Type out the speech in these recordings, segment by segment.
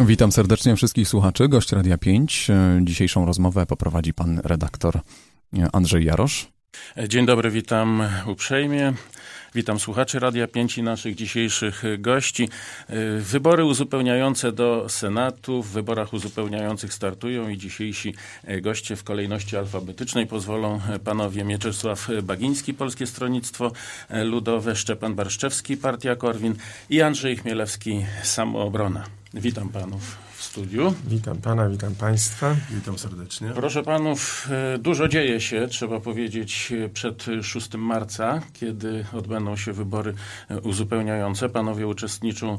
Witam serdecznie wszystkich słuchaczy, gość Radia 5. Dzisiejszą rozmowę poprowadzi pan redaktor Andrzej Jarosz. Dzień dobry, witam uprzejmie. Witam słuchaczy Radia 5 i naszych dzisiejszych gości. Wybory uzupełniające do Senatu w wyborach uzupełniających startują i dzisiejsi goście w kolejności alfabetycznej pozwolą panowie Mieczysław Bagiński, Polskie Stronnictwo Ludowe, Szczepan Barszczewski, Partia Korwin i Andrzej Chmielewski, Samoobrona. Witam panów w studiu. Witam pana, witam państwa. Witam serdecznie. Proszę panów, e, dużo dzieje się, trzeba powiedzieć, e, przed 6 marca, kiedy odbędą się wybory e, uzupełniające. Panowie uczestniczą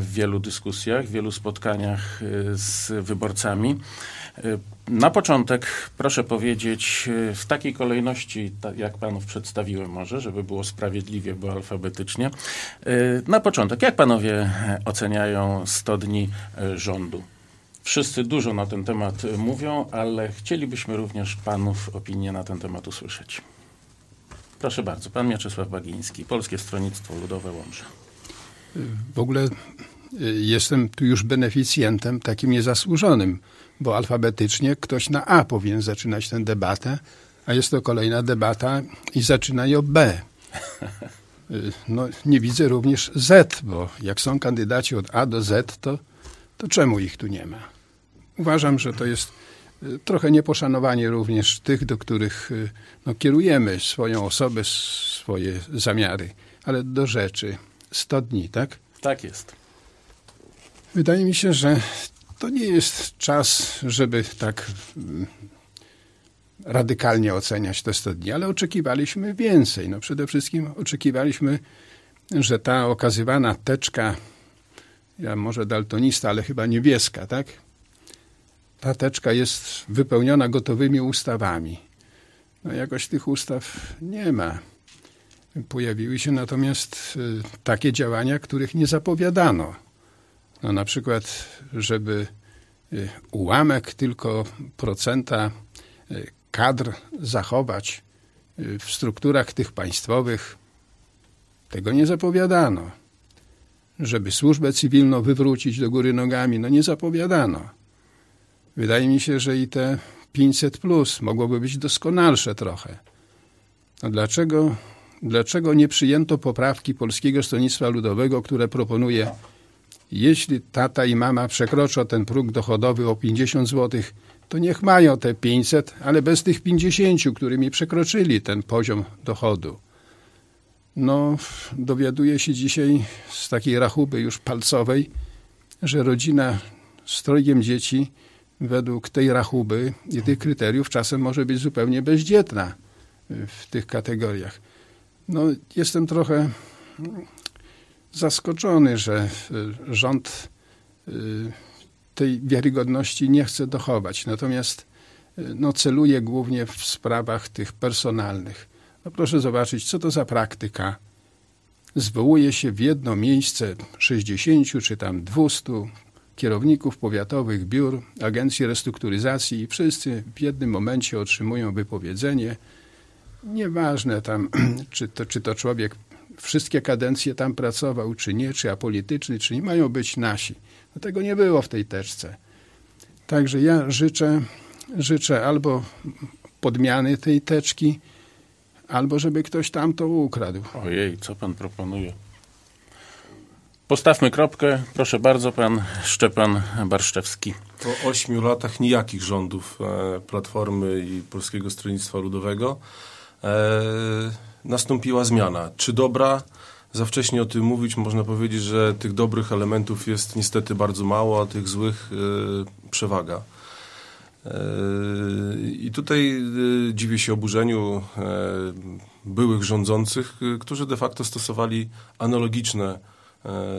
w wielu dyskusjach, w wielu spotkaniach z wyborcami. Na początek proszę powiedzieć e, w takiej kolejności, jak panów przedstawiłem może, żeby było sprawiedliwie, bo alfabetycznie. E, na początek, jak panowie e, oceniają 100 dni rządu? Wszyscy dużo na ten temat mówią, ale chcielibyśmy również panów opinię na ten temat usłyszeć. Proszę bardzo, pan Mieczysław Bagiński, Polskie Stronnictwo Ludowe Łomże. W ogóle jestem tu już beneficjentem takim niezasłużonym bo alfabetycznie ktoś na A powinien zaczynać tę debatę, a jest to kolejna debata i zaczyna ją B. Y, no, nie widzę również Z, bo jak są kandydaci od A do Z, to, to czemu ich tu nie ma? Uważam, że to jest y, trochę nieposzanowanie również tych, do których y, no, kierujemy swoją osobę, swoje zamiary. Ale do rzeczy. 100 dni, tak? Tak jest. Wydaje mi się, że to nie jest czas, żeby tak mm, radykalnie oceniać te 100 dni, ale oczekiwaliśmy więcej. No przede wszystkim oczekiwaliśmy, że ta okazywana teczka, ja może daltonista, ale chyba niebieska, tak? Ta teczka jest wypełniona gotowymi ustawami. No jakoś tych ustaw nie ma. Pojawiły się natomiast y, takie działania, których nie zapowiadano no na przykład, żeby y, ułamek tylko procenta y, kadr zachować y, w strukturach tych państwowych, tego nie zapowiadano. Żeby służbę cywilną wywrócić do góry nogami, no nie zapowiadano. Wydaje mi się, że i te 500 plus mogłoby być doskonalsze trochę. No dlaczego, dlaczego nie przyjęto poprawki Polskiego Stronnictwa Ludowego, które proponuje jeśli tata i mama przekroczą ten próg dochodowy o 50 zł, to niech mają te 500, ale bez tych 50, którymi przekroczyli ten poziom dochodu. No, dowiaduję się dzisiaj z takiej rachuby już palcowej, że rodzina z trojgiem dzieci według tej rachuby i tych kryteriów czasem może być zupełnie bezdzietna w tych kategoriach. No, jestem trochę zaskoczony, że e, rząd e, tej wiarygodności nie chce dochować. Natomiast e, no, celuje głównie w sprawach tych personalnych. No, proszę zobaczyć, co to za praktyka. Zwołuje się w jedno miejsce 60 czy tam 200 kierowników powiatowych biur, agencji restrukturyzacji i wszyscy w jednym momencie otrzymują wypowiedzenie. Nieważne tam, czy to, czy to człowiek wszystkie kadencje tam pracował, czy nie, czy apolityczny, czy nie, mają być nasi. No tego nie było w tej teczce. Także ja życzę, życzę albo podmiany tej teczki, albo żeby ktoś tam to ukradł. Ojej, co pan proponuje? Postawmy kropkę. Proszę bardzo, pan Szczepan Barszczewski. Po ośmiu latach nijakich rządów e, Platformy i Polskiego Stronnictwa Ludowego. E nastąpiła zmiana. Czy dobra? Za wcześnie o tym mówić, można powiedzieć, że tych dobrych elementów jest niestety bardzo mało, a tych złych yy, przewaga. E, I tutaj e, dziwię się oburzeniu byłych rządzących, którzy de facto stosowali analogiczne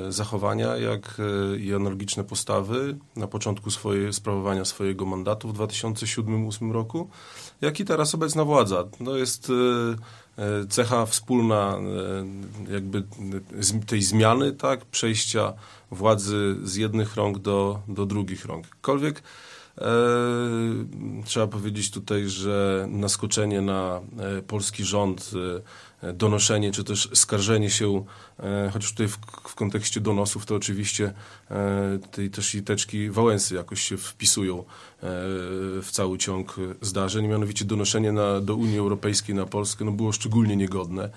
zachowania, jak i analogiczne postawy na początku swoje, sprawowania swojego mandatu w 2007-2008 roku, jak i teraz obecna władza. To jest E, cecha wspólna e, jakby e, tej zmiany, tak, przejścia władzy z jednych rąk do, do drugich rąk. Kolwiek trzeba powiedzieć tutaj, że naskoczenie na polski rząd donoszenie czy też skarżenie się, e, chociaż tutaj w, w kontekście donosów to oczywiście e, tej też i teczki Wałęsy jakoś się wpisują e, w cały ciąg zdarzeń. Mianowicie donoszenie na, do Unii Europejskiej na Polskę no było szczególnie niegodne.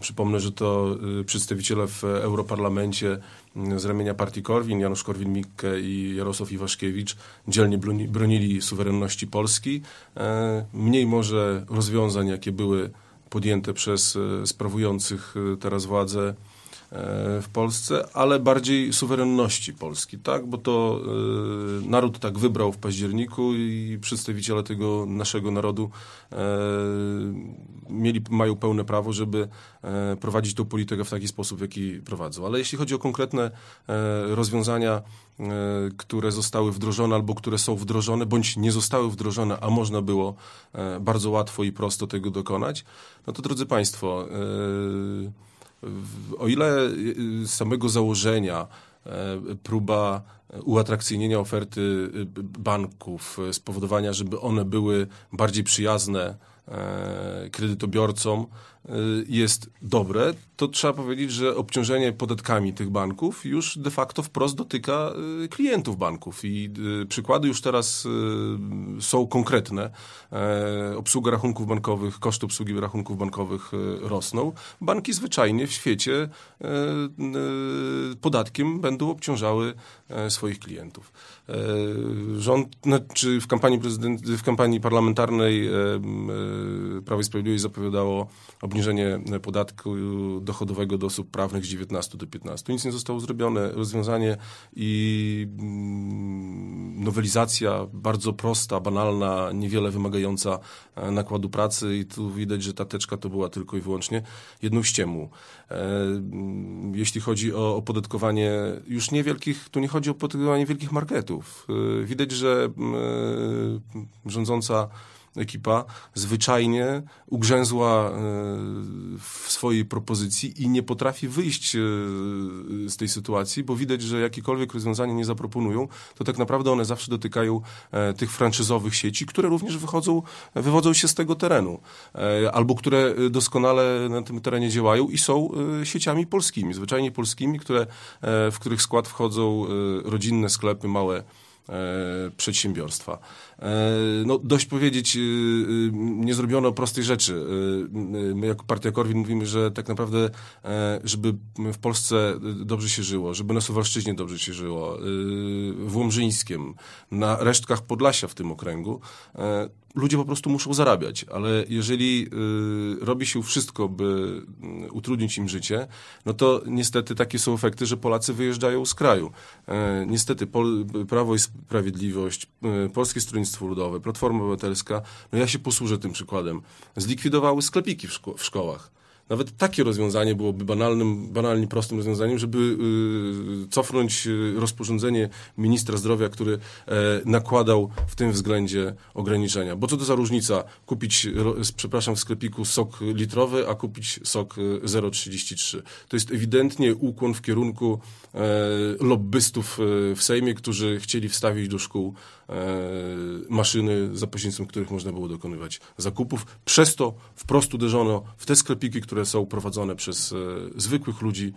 Przypomnę, że to przedstawiciele w Europarlamencie mm, z ramienia partii Korwin, Janusz Korwin-Mikke i Jarosław Iwaszkiewicz dzielnie bronili suwerenności Polski. Mniej może rozwiązań, jakie były podjęte przez e, sprawujących e, teraz władzę E, w Polsce, ale bardziej suwerenności Polski, tak? Bo to e, naród tak wybrał w październiku i przedstawiciele tego naszego narodu e, mieli, mają pełne prawo, żeby e, prowadzić tą politykę w taki sposób, w jaki prowadzą. Ale jeśli chodzi o konkretne e, rozwiązania, e, które zostały wdrożone albo które są wdrożone, bądź nie zostały wdrożone, a można było bardzo łatwo i prosto tego dokonać, no to drodzy Państwo, yy o ile y, y, z samego założenia e, próba uatrakcyjnienia oferty y, banków, y, spowodowania, żeby one były bardziej przyjazne e, kredytobiorcom y, jest dobre, to trzeba powiedzieć, że obciążenie podatkami tych banków już de facto wprost dotyka klientów banków i przykłady już teraz są konkretne. E, obsługa rachunków bankowych, koszty obsługi rachunków bankowych rosną. Banki zwyczajnie w świecie podatkiem będą obciążały e, swoich klientów. E, rząd, znaczy w kampanii, prezydent, w kampanii parlamentarnej e, e, Prawo i Sprawiedliwość zapowiadało obniżenie podatku dochodowego do osób prawnych z 19 do 15. Nic nie zostało zrobione. Rozwiązanie i mm, nowelizacja bardzo prosta, banalna, niewiele wymagająca nakładu pracy i tu widać, że ta teczka to była tylko i wyłącznie jedną ściemu. Jeśli chodzi o opodatkowanie już niewielkich, tu nie chodzi o podkrywanie wielkich marketów. Y, widać, że mm, y, rządząca ekipa zwyczajnie ugrzęzła e, w swojej propozycji i nie potrafi wyjść e, z tej sytuacji, bo widać, że jakiekolwiek rozwiązanie nie zaproponują, to tak naprawdę one zawsze dotykają e, tych franczyzowych sieci, które również wychodzą, wywodzą się z tego terenu, albo które doskonale na tym terenie działają i są sieciami polskimi, zwyczajnie polskimi, które, w których skład wchodzą rodzinne sklepy, małe przedsiębiorstwa. E, no, dość powiedzieć, y, y, nie zrobiono prostej rzeczy. Y, my jako partia Korwin mówimy, że tak naprawdę, e, żeby w Polsce dobrze się żyło, żeby na Suwalszczyźnie dobrze się żyło, w Łomżyńskiem, na resztkach Podlasia w tym okręgu, e, ludzie po prostu muszą zarabiać, ale jeżeli robi się wszystko, by utrudnić im życie, no to niestety takie są efekty, że Polacy wyjeżdżają z kraju. niestety Prawo i Sprawiedliwość, Polskie Stronnictwo Stronnictwo Ludowe, Platforma Obywatelska, no ja się posłużę tym przykładem, zlikwidowały sklepiki w, szko w szkołach. Nawet takie rozwiązanie byłoby banalnym, banalnie prostym rozwiązaniem, żeby yy, cofnąć y, rozporządzenie ministra zdrowia, który yy, nakładał w tym względzie ograniczenia. Bo co to za różnica kupić, przepraszam, w sklepiku sok litrowy, a kupić sok 0,33. Y, to jest ewidentnie ukłon w kierunku yy, lobbystów y, w Sejmie, którzy chcieli wstawić do szkół E, maszyny, za pośrednictwem których można było dokonywać zakupów. Przez to wprost uderzono w te sklepiki, które są prowadzone przez e, zwykłych ludzi e,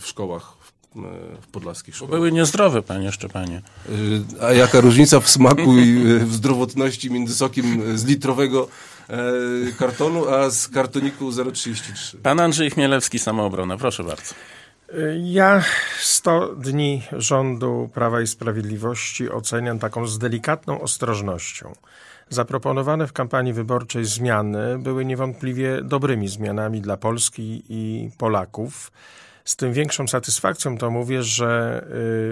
w szkołach, w podlaskich szkołach. Były niezdrowe, panie Szczepanie. A jaka różnica w smaku i w zdrowotności między sokiem z litrowego kartonu, a z kartoniku 0,33. Pan Andrzej Chmielewski, samoobrona. Proszę bardzo. Ja 100 dni rządu Prawa i Sprawiedliwości oceniam taką z delikatną ostrożnością. Zaproponowane w kampanii wyborczej zmiany były niewątpliwie dobrymi zmianami dla Polski i Polaków z tym większą satysfakcją to mówię, że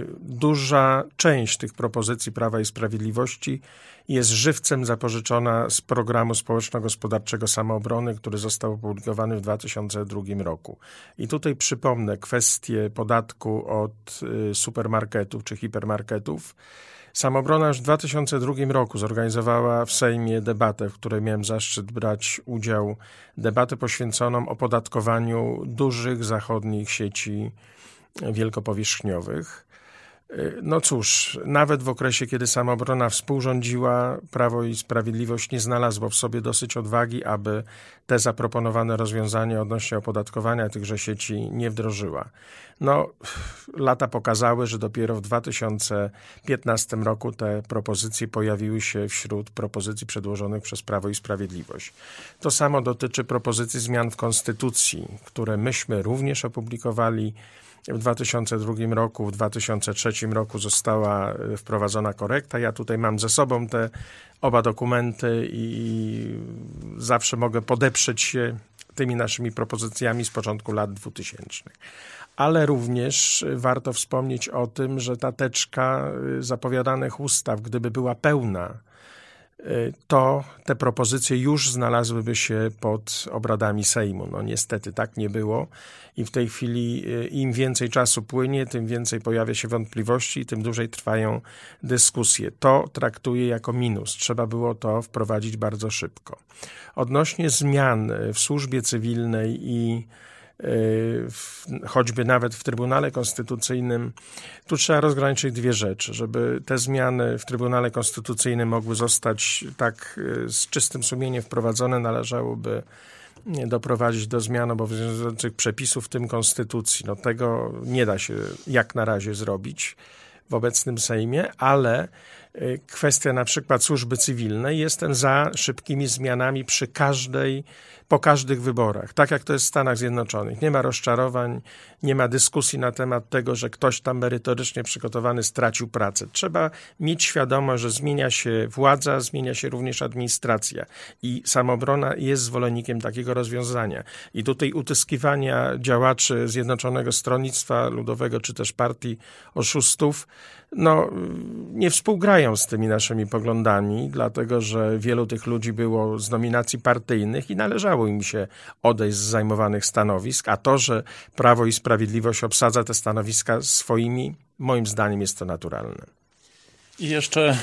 y, duża część tych propozycji Prawa i Sprawiedliwości jest żywcem zapożyczona z programu społeczno-gospodarczego samoobrony, który został opublikowany w 2002 roku. I tutaj przypomnę kwestię podatku od y, supermarketów czy hipermarketów. Samobrona już w 2002 roku zorganizowała w Sejmie debatę, w której miałem zaszczyt brać udział. Debatę poświęconą opodatkowaniu dużych zachodnich sieci wielkopowierzchniowych. Y, no cóż, nawet w okresie, kiedy samobrona współrządziła, Prawo i Sprawiedliwość nie znalazło w sobie dosyć odwagi, aby te zaproponowane rozwiązania odnośnie opodatkowania tychże sieci nie wdrożyła. No, lata pokazały, że dopiero w 2015 roku te propozycje pojawiły się wśród propozycji przedłożonych przez Prawo i Sprawiedliwość. To samo dotyczy propozycji zmian w Konstytucji, które myśmy również opublikowali w 2002 roku, w 2003 roku została e, wprowadzona korekta. Ja tutaj mam ze sobą te oba dokumenty i zawsze mogę podeprzeć się tymi naszymi propozycjami z początku lat 2000. Ale również e, warto wspomnieć o tym, że ta teczka e, zapowiadanych ustaw, gdyby była pełna, to te propozycje już znalazłyby się pod obradami Sejmu. No niestety tak nie było i w tej chwili y, im więcej czasu płynie, tym więcej pojawia się wątpliwości i tym dłużej trwają dyskusje. To traktuję jako minus. Trzeba było to wprowadzić bardzo szybko. Odnośnie zmian y, w służbie cywilnej i choćby nawet w Trybunale Konstytucyjnym, tu trzeba rozgraniczyć dwie rzeczy, żeby te zmiany w Trybunale Konstytucyjnym mogły zostać tak e, z czystym sumieniem wprowadzone, należałoby doprowadzić do zmian obowiązujących przepisów, w tym konstytucji. No, tego nie da się jak na razie zrobić w obecnym Sejmie, ale Y, kwestia na przykład służby cywilnej, jestem za szybkimi zmianami przy każdej, po każdych wyborach, tak jak to jest w Stanach Zjednoczonych. Nie ma rozczarowań, nie ma dyskusji na temat tego, że ktoś tam merytorycznie przygotowany stracił pracę. Trzeba mieć świadomość, że zmienia się władza, zmienia się również administracja i samobrona jest zwolennikiem takiego rozwiązania. I tutaj utyskiwania działaczy Zjednoczonego Stronnictwa Ludowego czy też partii oszustów, no nie współgrają zgadzają z tymi naszymi poglądami, dlatego że wielu tych ludzi było z nominacji partyjnych i należało im się odejść z zajmowanych stanowisk, a to, że Prawo i Sprawiedliwość obsadza te stanowiska swoimi, moim zdaniem jest to naturalne. I jeszcze e,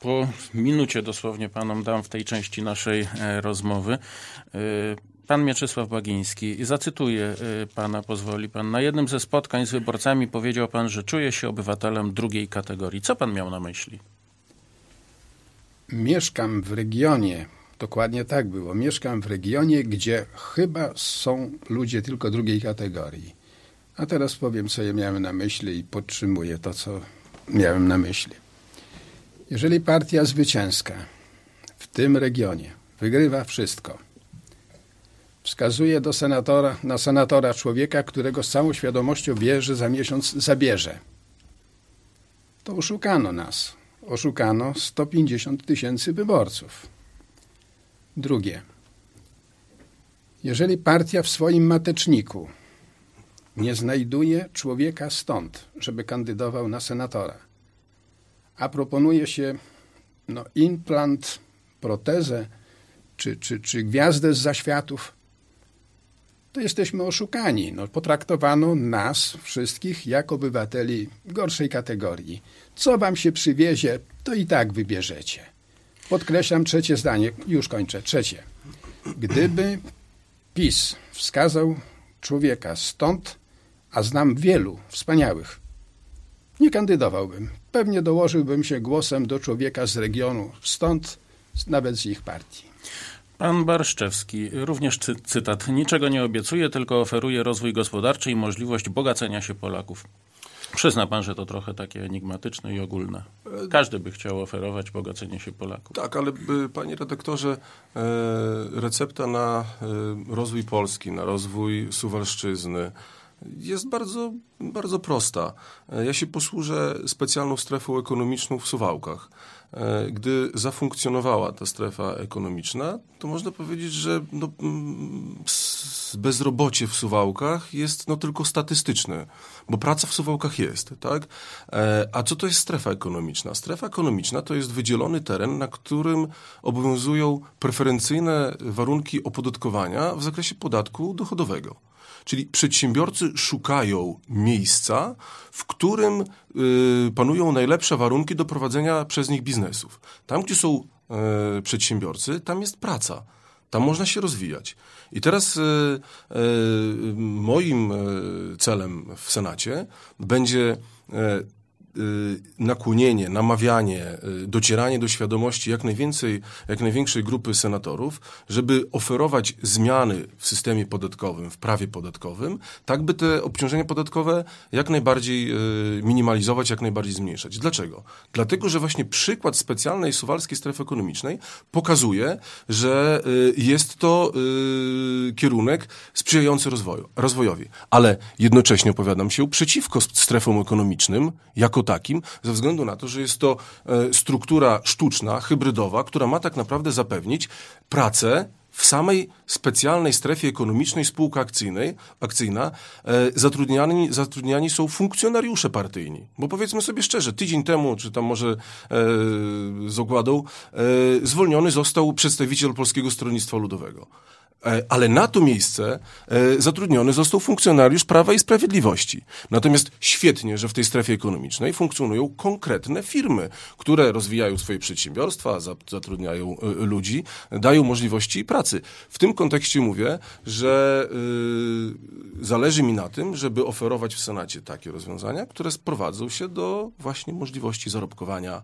po minucie dosłownie panom dam w tej części naszej e, rozmowy. E, Pan Mieczysław Bagiński, I zacytuję y, pana, pozwoli pan. Na jednym ze spotkań z wyborcami powiedział pan, że czuje się obywatelem drugiej kategorii. Co pan miał na myśli? Mieszkam w regionie, dokładnie tak było. Mieszkam w regionie, gdzie chyba są ludzie tylko drugiej kategorii. A teraz powiem, co ja miałem na myśli i podtrzymuję to, co miałem na myśli. Jeżeli partia zwycięska w tym regionie wygrywa wszystko – wskazuje do senatora, na senatora człowieka, którego z całą świadomością wie, że za miesiąc zabierze. To oszukano nas. Oszukano 150 tysięcy wyborców. Drugie. Jeżeli partia w swoim mateczniku nie znajduje człowieka stąd, żeby kandydował na senatora, a proponuje się no, implant, protezę czy, czy, czy gwiazdę z zaświatów, to jesteśmy oszukani. No, potraktowano nas wszystkich jak obywateli gorszej kategorii. Co wam się przywiezie, to i tak wybierzecie. Podkreślam trzecie zdanie, już kończę. Trzecie. Gdyby PiS wskazał człowieka stąd, a znam wielu wspaniałych, nie kandydowałbym. Pewnie dołożyłbym się głosem do człowieka z regionu stąd, nawet z ich partii. Pan Barszczewski, również cy cytat. Niczego nie obiecuje, tylko oferuje rozwój gospodarczy i możliwość bogacenia się Polaków. Przyzna pan, że to trochę takie enigmatyczne i ogólne. Każdy by chciał oferować bogacenie się Polaków. Tak, ale y, panie redaktorze, e, recepta na e, rozwój Polski, na rozwój Suwalszczyzny, jest bardzo, bardzo prosta. E, ja się posłużę specjalną strefą ekonomiczną w Suwałkach. E, gdy zafunkcjonowała ta strefa ekonomiczna, to można powiedzieć, że no, mm, bezrobocie w Suwałkach jest no, tylko statystyczne, bo praca w Suwałkach jest. Tak? E, a co to jest strefa ekonomiczna? Strefa ekonomiczna to jest wydzielony teren, na którym obowiązują preferencyjne warunki opodatkowania w zakresie podatku dochodowego. Czyli przedsiębiorcy szukają miejsca, w którym y, panują najlepsze warunki do prowadzenia przez nich biznesów. Tam, gdzie są y, przedsiębiorcy, tam jest praca. Tam można się rozwijać. I teraz y, moim celem w Senacie będzie Y, nakłonienie, namawianie, y, docieranie do świadomości jak, najwięcej, jak największej grupy senatorów, żeby oferować zmiany w systemie podatkowym, w prawie podatkowym, tak by te obciążenia podatkowe jak najbardziej y, minimalizować, jak najbardziej zmniejszać. Dlaczego? Dlatego, że właśnie przykład specjalnej suwalskiej strefy ekonomicznej pokazuje, że jest to kierunek sprzyjający rozwoju, rozwojowi. Ale jednocześnie opowiadam się przeciwko strefom ekonomicznym jako takim, ze względu na to, że jest to e, struktura sztuczna, hybrydowa, która ma tak naprawdę zapewnić pracę w samej specjalnej strefie ekonomicznej spółka akcyjnej, akcyjna e, zatrudniani, zatrudniani są funkcjonariusze partyjni. Bo powiedzmy sobie szczerze, tydzień temu, czy tam może e, z ogładą, e, zwolniony został przedstawiciel Polskiego Stronnictwa Ludowego. E, ale na to miejsce e, zatrudniony został funkcjonariusz Prawa i Sprawiedliwości. Natomiast świetnie, że w tej strefie ekonomicznej funkcjonują konkretne firmy, które rozwijają swoje przedsiębiorstwa, zatrudniają e, ludzi, dają możliwości pracy. W tym kontekście mówię, że zależy mi na tym, żeby oferować w Senacie takie rozwiązania, które sprowadzą się do właśnie możliwości zarobkowania,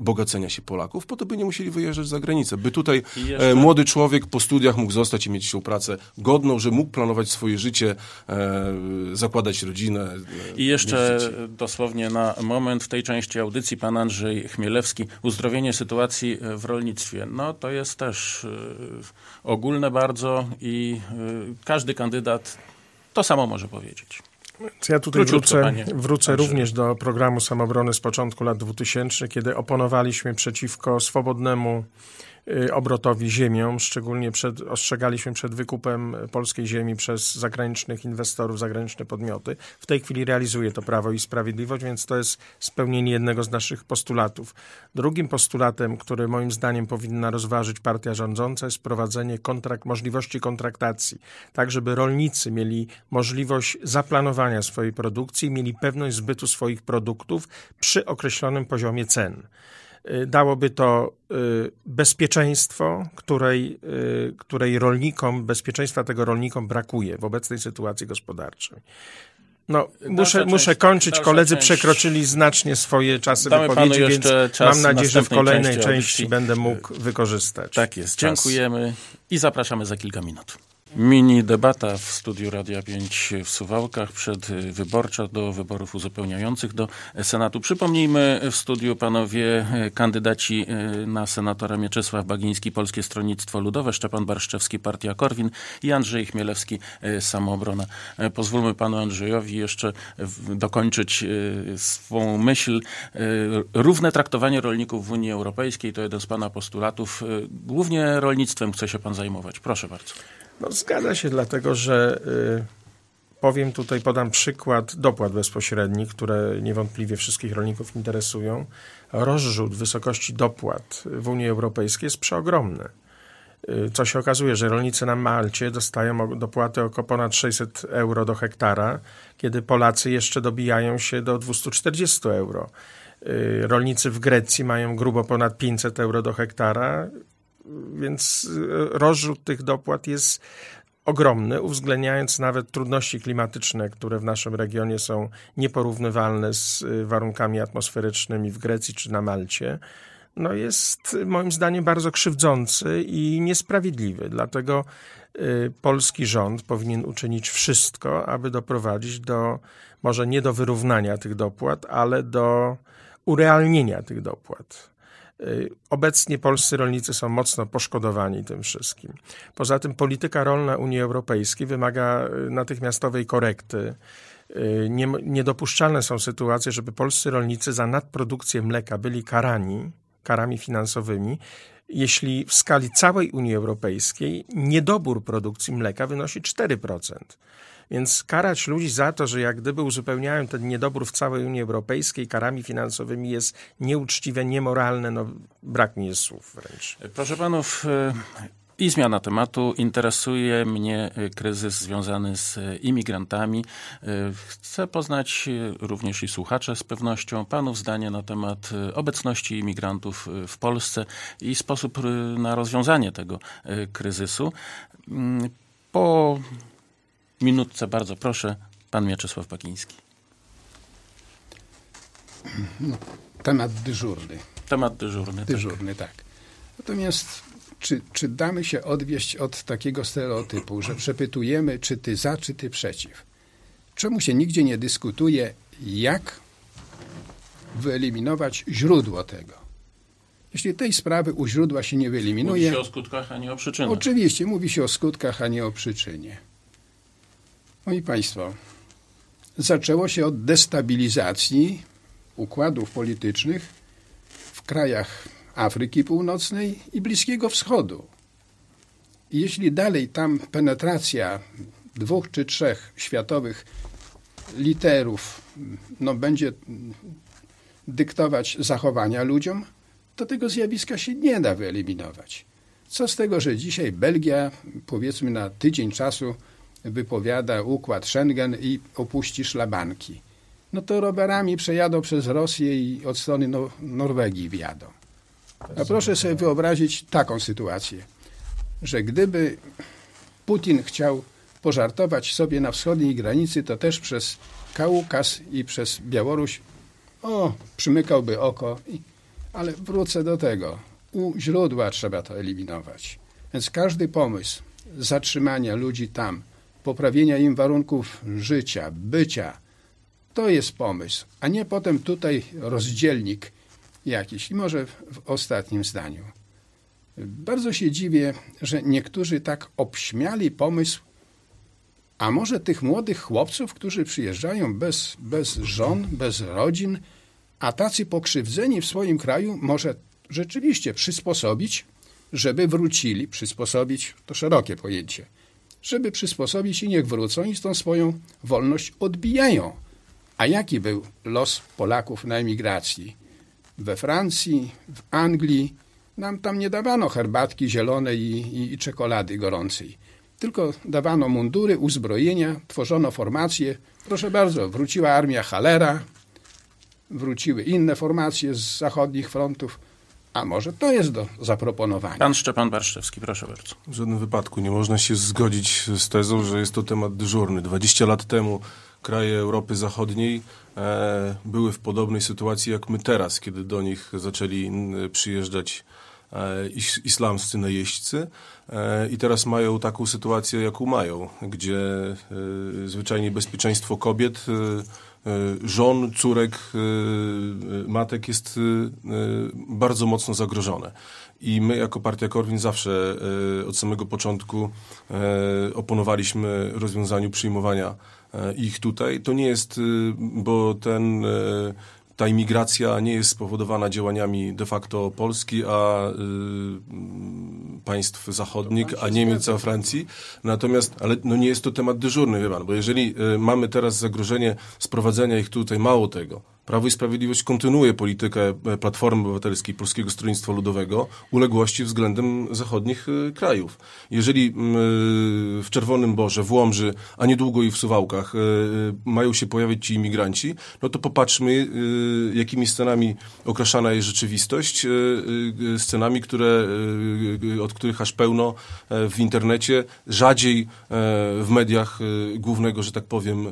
bogacenia się Polaków, po to by nie musieli wyjeżdżać za granicę, by tutaj młody człowiek po studiach mógł zostać możliwości mieć się pracę godną, że mógł planować swoje życie, e, zakładać rodzinę. E, I jeszcze dosłownie na moment w tej części audycji pan Andrzej Chmielewski, uzdrowienie sytuacji e, w rolnictwie. No to jest też ogólne bardzo i każdy kandydat to samo może powiedzieć. Ja tutaj Króciutko, wrócę, wrócę również do programu samobrony z początku lat 2000, kiedy oponowaliśmy przeciwko swobodnemu Y, obrotowi ziemią. Szczególnie przed, ostrzegaliśmy przed wykupem polskiej ziemi przez zagranicznych inwestorów, zagraniczne podmioty. W tej chwili realizuje to Prawo i Sprawiedliwość, więc to jest spełnienie jednego z naszych postulatów. Drugim postulatem, który moim zdaniem powinna rozważyć partia rządząca, jest prowadzenie kontrakt, możliwości kontraktacji, tak żeby rolnicy mieli możliwość zaplanowania swojej produkcji, mieli pewność zbytu swoich produktów przy określonym poziomie cen. Y, dałoby to y, bezpieczeństwo, której, y, której rolnikom, bezpieczeństwa tego rolnikom brakuje w obecnej sytuacji gospodarczej. No, muszę, część, muszę kończyć. Koledzy część. przekroczyli znacznie swoje czasy Damy wypowiedzi, więc mam nadzieję, że w kolejnej części, części będę mógł wykorzystać. Tak jest. Czas. Dziękujemy i zapraszamy za kilka minut. Mini debata w studiu Radia 5 w Suwałkach przedwyborcza do wyborów uzupełniających do Senatu. Przypomnijmy w studiu panowie e, kandydaci e, na senatora Mieczysław Bagiński, Polskie Stronnictwo Ludowe, Szczepan Barszczewski, Partia Korwin i Andrzej Chmielewski, e, Samoobrona. Pozwólmy panu Andrzejowi jeszcze dokończyć swą myśl. Równe traktowanie rolników w Unii Europejskiej to jeden z pana postulatów. Głównie rolnictwem chce się pan zajmować. Proszę bardzo. No, zgadza się, dlatego że y, powiem tutaj, podam przykład dopłat bezpośrednich, które niewątpliwie wszystkich rolników interesują. Rozrzut wysokości dopłat w Unii Europejskiej jest przeogromny. Y, co się okazuje, że rolnicy na Malcie dostają dopłaty około ponad 600 euro do hektara, kiedy Polacy jeszcze dobijają się do 240 euro. Y, rolnicy w Grecji mają grubo ponad 500 euro do hektara, więc e, rozrzut tych dopłat jest ogromny, uwzględniając nawet trudności klimatyczne, które w naszym regionie są nieporównywalne z e, warunkami atmosferycznymi w Grecji czy na Malcie. No jest e, moim zdaniem bardzo krzywdzący i niesprawiedliwy. Dlatego polski rząd powinien uczynić wszystko, aby doprowadzić do może nie do wyrównania tych dopłat, ale do urealnienia tych dopłat. Y, obecnie polscy rolnicy są mocno poszkodowani tym wszystkim. Poza tym polityka rolna Unii Europejskiej wymaga y, natychmiastowej korekty. Y, nie, niedopuszczalne są sytuacje, żeby polscy rolnicy za nadprodukcję mleka byli karani karami finansowymi, jeśli w skali całej Unii Europejskiej niedobór produkcji mleka wynosi 4%. Więc karać ludzi za to, że jak gdyby uzupełniają ten niedobór w całej Unii Europejskiej karami finansowymi jest nieuczciwe, niemoralne, no brak mi jest słów wręcz. Proszę panów, e, i zmiana tematu. Interesuje mnie e, kryzys związany z e, imigrantami. Chcę poznać również i słuchacze z pewnością Panów zdanie na temat obecności imigrantów w Polsce i sposób na rozwiązanie tego kryzysu. Mm, po minutce, bardzo proszę, pan Mieczysław Pakiński. No, temat dyżurny. Temat dyżurny. Tak. Dyżurny, tak. tak. Natomiast czy, czy damy się odwieść od takiego stereotypu, że przepytujemy, czy ty za, czy ty przeciw? Czemu się nigdzie nie dyskutuje, jak wyeliminować źródło tego? Jeśli tej sprawy u źródła się nie wyeliminuje. Mówi się o skutkach, a nie o przyczynie. Oczywiście, mówi się o skutkach, a nie o przyczynie. Moi Państwo, zaczęło się od destabilizacji układów politycznych w krajach Afryki Północnej i Bliskiego Wschodu. Jeśli dalej tam penetracja dwóch czy trzech światowych literów no, będzie dyktować zachowania ludziom, to tego zjawiska się nie da wyeliminować. Co z tego, że dzisiaj Belgia, powiedzmy na tydzień czasu, wypowiada układ Schengen i opuści szlabanki. No to rowerami przejadą przez Rosję i od strony no Norwegii wjadą. A no proszę sobie wyobrazić taką sytuację, że gdyby Putin chciał pożartować sobie na wschodniej granicy, to też przez Kaukaz i przez Białoruś, o, przymykałby oko, ale wrócę do tego. U źródła trzeba to eliminować. Więc każdy pomysł zatrzymania ludzi tam, poprawienia im warunków życia, bycia. To jest pomysł, a nie potem tutaj rozdzielnik jakiś. I może w ostatnim zdaniu. Bardzo się dziwię, że niektórzy tak obśmiali pomysł, a może tych młodych chłopców, którzy przyjeżdżają bez, bez żon, bez rodzin, a tacy pokrzywdzeni w swoim kraju, może rzeczywiście przysposobić, żeby wrócili, przysposobić to szerokie pojęcie – żeby przysposobić i niech wrócą i tą swoją wolność odbijają. A jaki był los Polaków na emigracji? We Francji, w Anglii, nam tam nie dawano herbatki zielonej i, i, i czekolady gorącej. Tylko dawano mundury, uzbrojenia, tworzono formacje. Proszę bardzo, wróciła armia Halera, wróciły inne formacje z zachodnich frontów. A może to jest do zaproponowania. Pan Szczepan Barszczewski, proszę bardzo. W żadnym wypadku nie można się zgodzić z tezą, że jest to temat dyżurny. 20 lat temu kraje Europy Zachodniej e, były w podobnej sytuacji jak my teraz, kiedy do nich zaczęli przyjeżdżać e, islamscy najeźdźcy e, i teraz mają taką sytuację, jaką mają, gdzie e, zwyczajnie bezpieczeństwo kobiet Y, żon, córek, y, y, matek jest bardzo mocno zagrożone. I my jako partia Korwin zawsze od samego początku oponowaliśmy rozwiązaniu przyjmowania ich tutaj. To nie jest, bo ten ta imigracja nie jest spowodowana działaniami de facto Polski, a y, państw zachodnich, a Niemiec, a Francji. Natomiast, ale no nie jest to temat dyżurny, wie pan, bo jeżeli y, mamy teraz zagrożenie sprowadzenia ich tutaj, mało tego, Prawo i Sprawiedliwość kontynuuje politykę e, Platformy Obywatelskiej Polskiego Stronnictwa Ludowego uległości względem zachodnich e, krajów. Jeżeli e, w Czerwonym Borze, w Łomży, a niedługo i w Suwałkach mają się pojawić ci imigranci, no to popatrzmy, jakimi scenami okraszana jest rzeczywistość, scenami, które, od których aż pełno w internecie, rzadziej w mediach głównego, że tak powiem,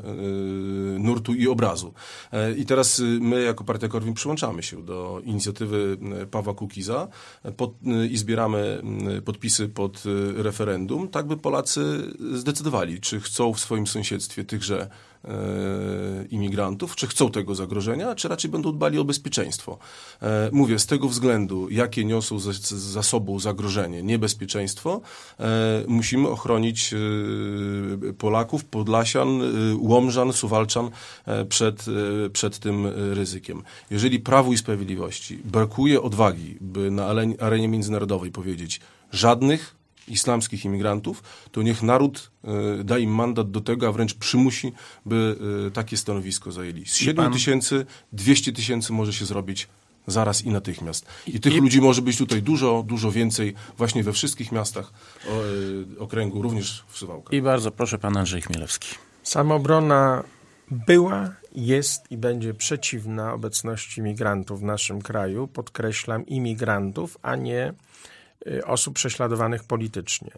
nurtu i obrazu. I teraz my jako Partia Korwin przyłączamy się do inicjatywy e, Pawła Kukiza e, pod, e, i zbieramy podpisy pod referendum, tak by Polacy zdecydowali, czy chcą w swoim sąsiedztwie tychże E, imigrantów, czy chcą tego zagrożenia, czy raczej będą dbali o bezpieczeństwo. E, mówię, z tego względu, jakie niosą za, za sobą zagrożenie, niebezpieczeństwo, e, musimy ochronić Polaków, Podlasian, Łomżan, Suwalczan przed, przed tym ryzykiem. Jeżeli Prawu i Sprawiedliwości brakuje odwagi, by na arenie międzynarodowej powiedzieć żadnych islamskich imigrantów, to niech naród e, da im mandat do tego, a wręcz przymusi, by e, takie stanowisko zajęli. Z 7 tysięcy, 200 tysięcy może się zrobić zaraz i natychmiast. I tych I... ludzi może być tutaj dużo, dużo więcej właśnie we wszystkich miastach o, y, okręgu, również w Suwałkach. I bardzo proszę pan Andrzej Chmielewski. Samobrona była, jest i będzie przeciwna obecności migrantów w naszym kraju. Podkreślam imigrantów, a nie Y, osób prześladowanych politycznie.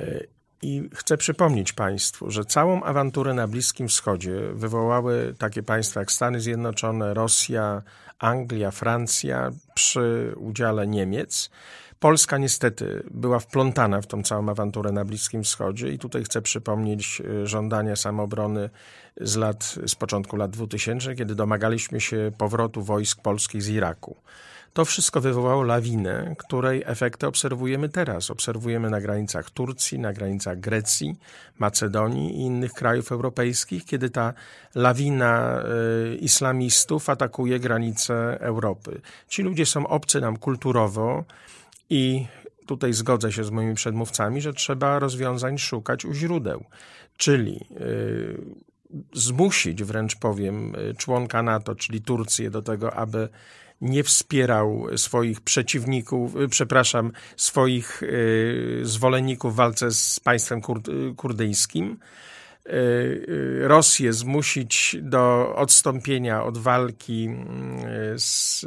Y, I chcę przypomnieć Państwu, że całą awanturę na Bliskim Wschodzie wywołały takie państwa jak Stany Zjednoczone, Rosja, Anglia, Francja przy udziale Niemiec. Polska niestety była wplątana w tą całą awanturę na Bliskim Wschodzie i tutaj chcę przypomnieć y, żądania samoobrony z, lat, z początku lat 2000, kiedy domagaliśmy się powrotu wojsk polskich z Iraku. To wszystko wywołało lawinę, której efekty obserwujemy teraz. Obserwujemy na granicach Turcji, na granicach Grecji, Macedonii i innych krajów europejskich, kiedy ta lawina y, islamistów atakuje granice Europy. Ci ludzie są obcy nam kulturowo i tutaj zgodzę się z moimi przedmówcami, że trzeba rozwiązań szukać u źródeł, czyli y, zmusić wręcz powiem y, członka NATO, czyli Turcję do tego, aby nie wspierał swoich przeciwników, y, przepraszam, swoich y, zwolenników w walce z państwem kurdyjskim. Y, Rosję zmusić do odstąpienia od walki mm, z,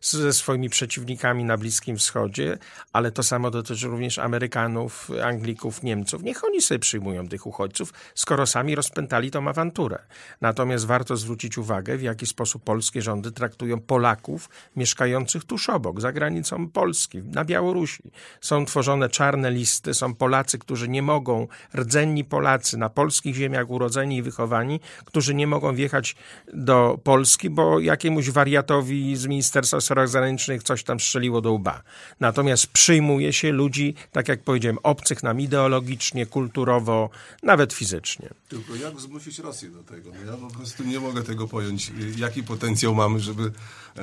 ze swoimi przeciwnikami na Bliskim Wschodzie, ale to samo dotyczy również Amerykanów, Anglików, Niemców. Niech oni sobie przyjmują tych uchodźców, skoro sami rozpętali tą awanturę. Natomiast warto zwrócić uwagę, w jaki sposób polskie rządy traktują Polaków mieszkających tuż obok, za granicą Polski, na Białorusi. Są tworzone czarne listy, są Polacy, którzy nie mogą, rdzenni Polacy na polskich ziemiach urodzeni i wychowani, którzy nie mogą wjechać do Polski, bo jakiemuś wariatowi z Ministerstwa profesorach zaręcznych coś tam strzeliło do łba. Natomiast przyjmuje się ludzi, tak jak powiedziałem, obcych nam ideologicznie, kulturowo, nawet fizycznie. Tylko jak zmusić Rosję do tego? No ja po prostu nie mogę tego pojąć. Jaki potencjał mamy, żeby e,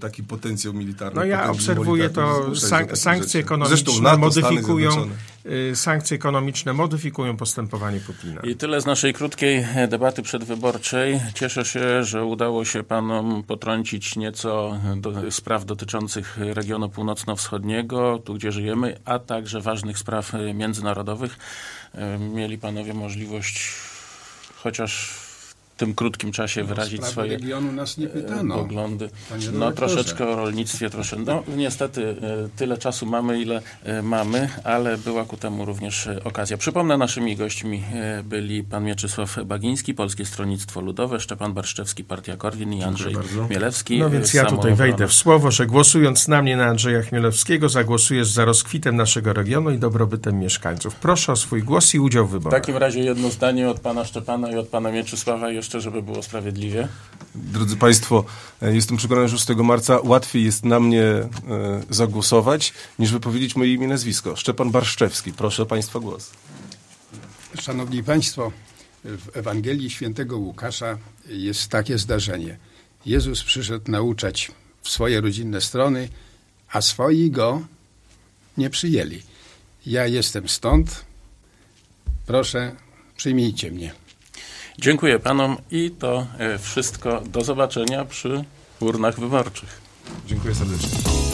taki potencjał militarny... No ja obserwuję to, sank sankcje ekonomiczne Zresztą NATO, modyfikują y, sankcje ekonomiczne modyfikują postępowanie Putina. I tyle z naszej krótkiej e, debaty przedwyborczej. Cieszę się, że udało się panom potrącić nieco do Y, spraw dotyczących regionu północno-wschodniego, tu gdzie żyjemy, a także ważnych spraw y, międzynarodowych. Y, mieli panowie możliwość chociaż tym krótkim czasie no, wyrazić swoje nas nie e, pytano. poglądy. No troszeczkę o rolnictwie, troszeczkę. No niestety e, tyle czasu mamy, ile e, mamy, ale była ku temu również okazja. Przypomnę, naszymi gośćmi byli pan Mieczysław Bagiński, Polskie Stronnictwo Ludowe, Szczepan Barszczewski, Partia Korwin i Andrzej Mielewski. No więc ja tutaj wejdę w słowo, że głosując na mnie, na Andrzeja Chmielewskiego, zagłosujesz za rozkwitem naszego regionu i dobrobytem mieszkańców. Proszę o swój głos i udział w wyborach. W takim razie jedno zdanie od pana Szczepana i od pana Mieczysława jeszcze jeszcze, żeby było sprawiedliwie? Drodzy Państwo, e, jestem przekonany, że 6 marca łatwiej jest na mnie e, zagłosować, niż wypowiedzieć moje imię i nazwisko. Szczepan Barszczewski, proszę o Państwa głos. Szanowni Państwo, w Ewangelii Świętego Łukasza jest takie zdarzenie. Jezus przyszedł nauczać w swoje rodzinne strony, a swoi go nie przyjęli. Ja jestem stąd. Proszę, przyjmijcie mnie. Dziękuję panom i to e, wszystko. Do zobaczenia przy urnach wyborczych. Dziękuję serdecznie.